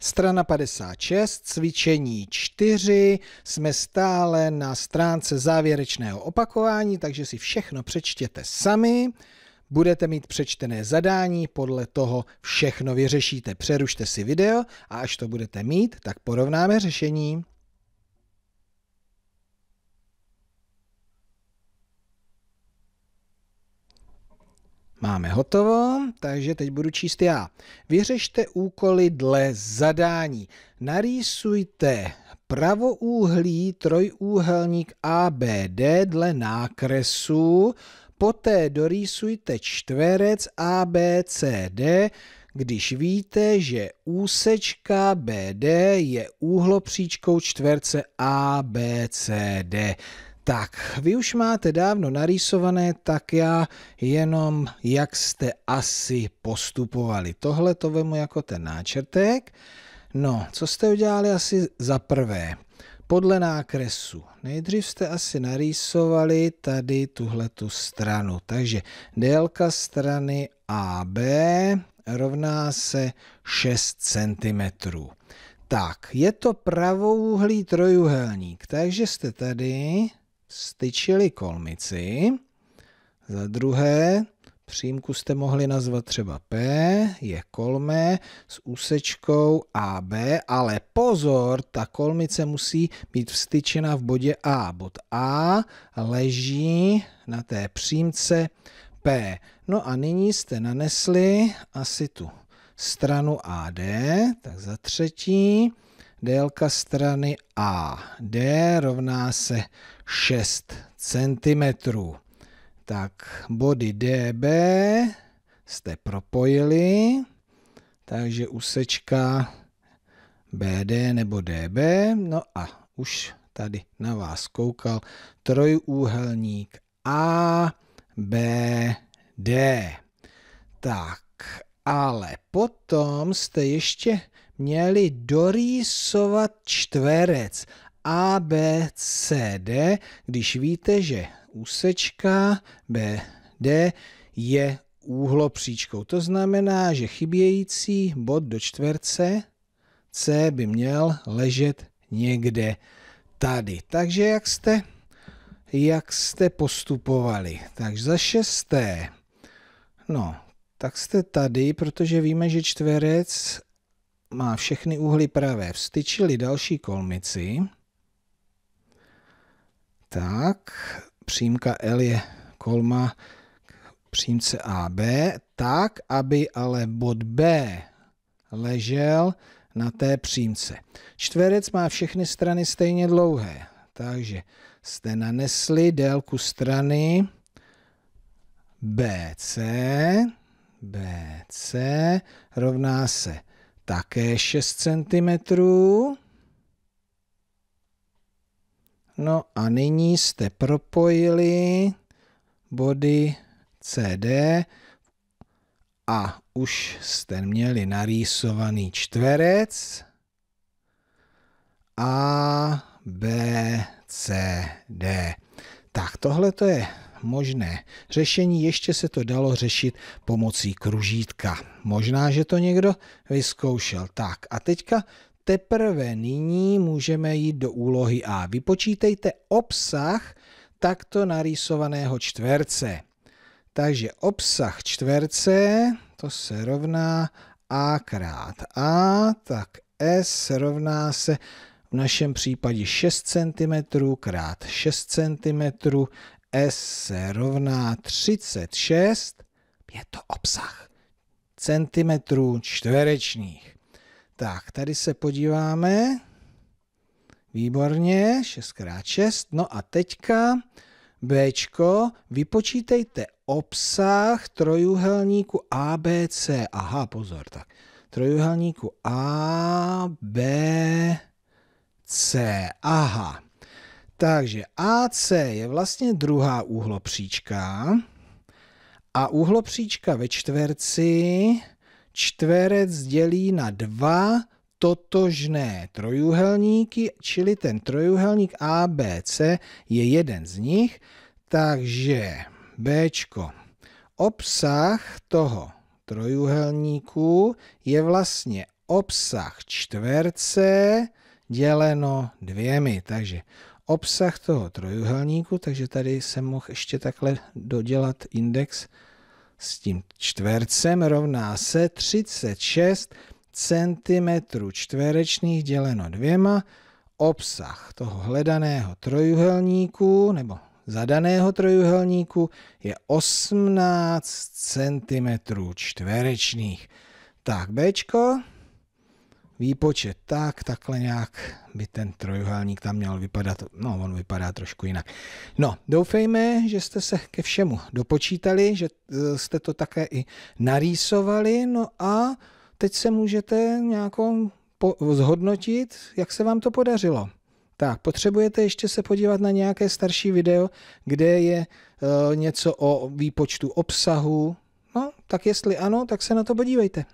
Strana 56, cvičení 4, jsme stále na stránce závěrečného opakování, takže si všechno přečtěte sami. Budete mít přečtené zadání, podle toho všechno vyřešíte. Přerušte si video a až to budete mít, tak porovnáme řešení. Máme hotovo, takže teď budu číst já. Vyřešte úkoly dle zadání. Narýsujte pravoúhlý trojúhelník ABD dle nákresu, poté dorýsujte čtverec ABCD, když víte, že úsečka BD je úhlopříčkou čtverce ABCD. Tak, vy už máte dávno narýsované, tak já jenom, jak jste asi postupovali. Tohle to vemu jako ten náčrtek. No, co jste udělali asi za prvé? Podle nákresu. Nejdřív jste asi narýsovali tady tuhle tu stranu. Takže délka strany AB rovná se 6 cm. Tak, je to pravouhlý trojuhelník, takže jste tady styčili kolmici. Za druhé, přímku jste mohli nazvat třeba P, je kolmé s úsečkou AB, ale pozor, ta kolmice musí být vstyčena v bodě A. Bod A leží na té přímce P. No a nyní jste nanesli asi tu stranu AD, tak za třetí délka strany AD rovná se 6 cm. Tak body DB jste propojili, takže úsečka BD nebo DB, no a už tady na vás koukal trojúhelník A, B, D. Tak, ale potom jste ještě měli dorýsovat čtverec A, B, C, D, když víte, že úsečka B, D je úhlopříčkou. To znamená, že chybějící bod do čtverce C by měl ležet někde tady. Takže jak jste, jak jste postupovali? Takže za šesté, no, tak jste tady, protože víme, že čtverec má všechny úhly pravé, vstyčili další kolmici. Tak, přímka L je kolma přímce AB, tak, aby ale bod B ležel na té přímce. Čtverec má všechny strany stejně dlouhé, takže jste nanesli délku strany BC, BC rovná se také 6 cm. No a nyní jste propojili body CD a už jste měli narýsovaný čtverec A, B, C, D. Tak tohle to je možné řešení, ještě se to dalo řešit pomocí kružítka. Možná, že to někdo vyzkoušel. Tak a teďka teprve nyní můžeme jít do úlohy A. Vypočítejte obsah takto narýsovaného čtverce. Takže obsah čtverce, to se rovná a krát a, tak s rovná se v našem případě 6 cm krát 6 cm, S se rovná 36, je to obsah centimetrů čtverečních. Tak, tady se podíváme. Výborně, 6x6. No a teďka B, vypočítejte obsah trojuhelníku ABC. Aha, pozor, tak. Trojuhelníku ABC. C. Aha. Takže AC je vlastně druhá úhlopříčka a úhlopříčka ve čtverci čtverec dělí na dva totožné trojuhelníky, čili ten trojuhelník ABC je jeden z nich, takže B. Obsah toho trojuhelníku je vlastně obsah čtverce děleno dvěmi. Takže obsah toho trojuhelníku, takže tady jsem mohl ještě takhle dodělat index s tím čtvercem rovná se 36 cm čtverečných děleno dvěma. Obsah toho hledaného trojuhelníku nebo zadaného trojuhelníku je 18 cm čtverečných. Tak Bčko, výpočet tak, takhle nějak by ten trojuhelník tam měl vypadat, no on vypadá trošku jinak. No, doufejme, že jste se ke všemu dopočítali, že e, jste to také i narýsovali, no a teď se můžete nějakou zhodnotit, jak se vám to podařilo. Tak, potřebujete ještě se podívat na nějaké starší video, kde je e, něco o výpočtu obsahu. No, tak jestli ano, tak se na to podívejte.